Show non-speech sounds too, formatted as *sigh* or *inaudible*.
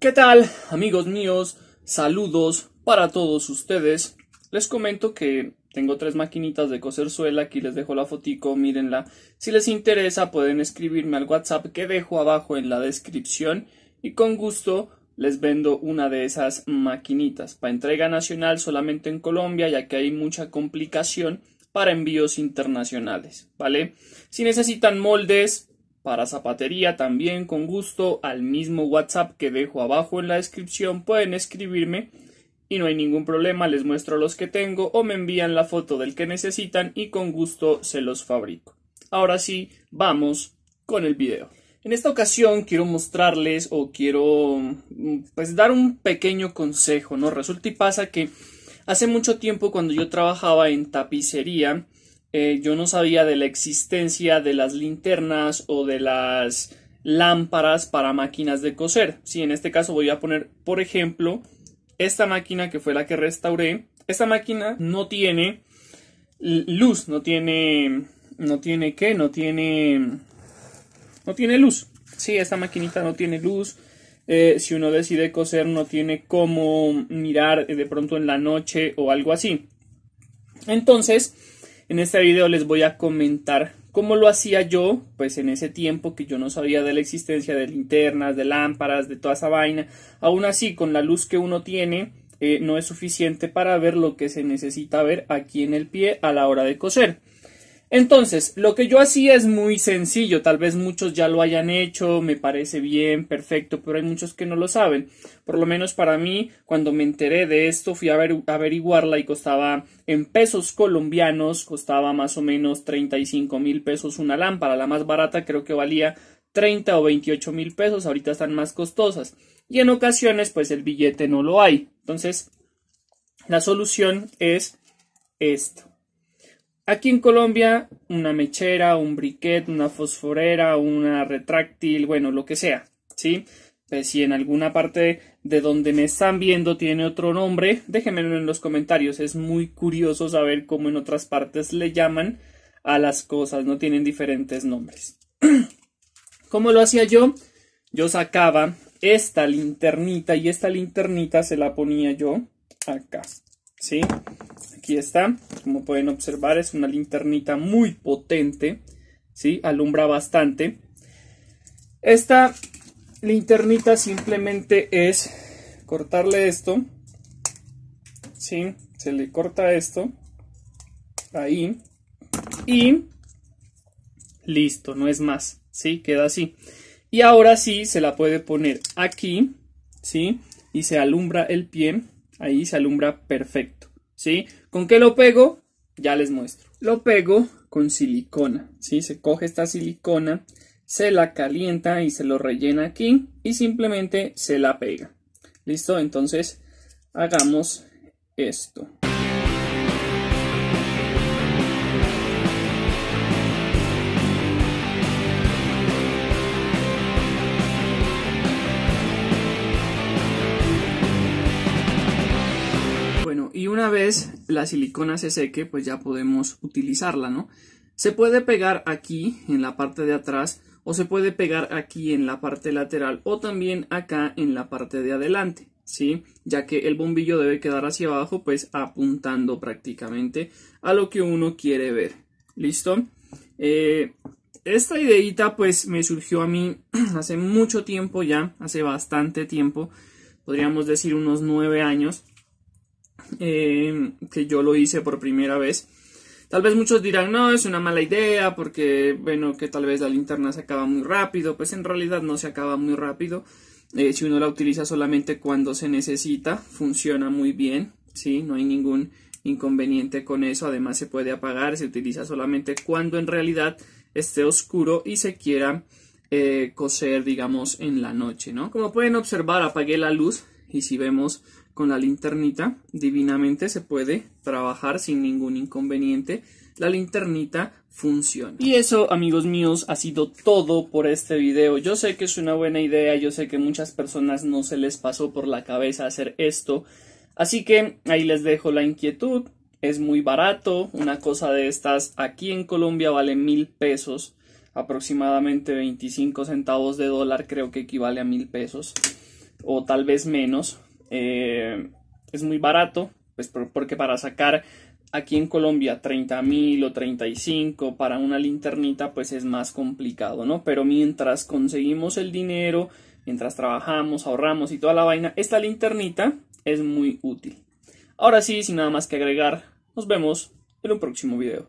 ¿Qué tal, amigos míos? Saludos para todos ustedes. Les comento que tengo tres maquinitas de coser suela, aquí les dejo la fotico, mírenla. Si les interesa pueden escribirme al WhatsApp que dejo abajo en la descripción y con gusto les vendo una de esas maquinitas. Para entrega nacional solamente en Colombia, ya que hay mucha complicación para envíos internacionales, ¿vale? Si necesitan moldes, para zapatería también con gusto al mismo WhatsApp que dejo abajo en la descripción pueden escribirme y no hay ningún problema, les muestro los que tengo o me envían la foto del que necesitan y con gusto se los fabrico. Ahora sí, vamos con el video. En esta ocasión quiero mostrarles o quiero mm, pues dar un pequeño consejo, ¿no? Resulta y pasa que hace mucho tiempo cuando yo trabajaba en tapicería eh, yo no sabía de la existencia de las linternas o de las lámparas para máquinas de coser. Si en este caso voy a poner, por ejemplo, esta máquina que fue la que restauré. Esta máquina no tiene luz, no tiene, no tiene qué, no tiene, no tiene luz. Sí, esta maquinita no tiene luz. Eh, si uno decide coser, no tiene cómo mirar de pronto en la noche o algo así. Entonces, en este video les voy a comentar cómo lo hacía yo, pues en ese tiempo que yo no sabía de la existencia de linternas, de lámparas, de toda esa vaina. Aún así, con la luz que uno tiene, eh, no es suficiente para ver lo que se necesita ver aquí en el pie a la hora de coser. Entonces, lo que yo hacía es muy sencillo, tal vez muchos ya lo hayan hecho, me parece bien, perfecto, pero hay muchos que no lo saben. Por lo menos para mí, cuando me enteré de esto, fui a averiguarla y costaba en pesos colombianos, costaba más o menos 35 mil pesos una lámpara, la más barata creo que valía 30 o 28 mil pesos, ahorita están más costosas. Y en ocasiones, pues el billete no lo hay. Entonces, la solución es esto. Aquí en Colombia, una mechera, un briquet, una fosforera, una retráctil, bueno, lo que sea, ¿sí? Pues si en alguna parte de donde me están viendo tiene otro nombre, déjenmelo en los comentarios. Es muy curioso saber cómo en otras partes le llaman a las cosas, no tienen diferentes nombres. *clears throat* ¿Cómo lo hacía yo? Yo sacaba esta linternita y esta linternita se la ponía yo acá, ¿sí? Aquí está, como pueden observar, es una linternita muy potente, ¿sí? Alumbra bastante. Esta linternita simplemente es cortarle esto, ¿sí? Se le corta esto, ahí, y listo, no es más, ¿sí? Queda así. Y ahora sí se la puede poner aquí, ¿sí? Y se alumbra el pie, ahí se alumbra perfecto. ¿sí? ¿Con qué lo pego? Ya les muestro. Lo pego con silicona, ¿sí? Se coge esta silicona, se la calienta y se lo rellena aquí y simplemente se la pega. ¿Listo? Entonces hagamos esto. y una vez la silicona se seque, pues ya podemos utilizarla, ¿no? Se puede pegar aquí, en la parte de atrás, o se puede pegar aquí en la parte lateral, o también acá en la parte de adelante, ¿sí? Ya que el bombillo debe quedar hacia abajo, pues apuntando prácticamente a lo que uno quiere ver, ¿listo? Eh, esta ideita pues me surgió a mí *clears throat* hace mucho tiempo ya, hace bastante tiempo, podríamos decir unos nueve años, eh, que yo lo hice por primera vez. Tal vez muchos dirán, no, es una mala idea porque, bueno, que tal vez la linterna se acaba muy rápido. Pues en realidad no se acaba muy rápido. Eh, si uno la utiliza solamente cuando se necesita, funciona muy bien, ¿sí? No hay ningún inconveniente con eso. Además se puede apagar, se utiliza solamente cuando en realidad esté oscuro y se quiera eh, coser, digamos, en la noche, ¿no? Como pueden observar, apagué la luz y si vemos con la linternita divinamente se puede trabajar sin ningún inconveniente. La linternita funciona. Y eso, amigos míos, ha sido todo por este video. Yo sé que es una buena idea, yo sé que muchas personas no se les pasó por la cabeza hacer esto. Así que ahí les dejo la inquietud. Es muy barato. Una cosa de estas aquí en Colombia vale mil pesos. Aproximadamente 25 centavos de dólar creo que equivale a mil pesos. O tal vez menos eh, es muy barato, pues porque para sacar aquí en Colombia 30 mil o 35 para una linternita pues es más complicado, ¿no? Pero mientras conseguimos el dinero, mientras trabajamos, ahorramos y toda la vaina, esta linternita es muy útil. Ahora sí, sin nada más que agregar, nos vemos en un próximo video.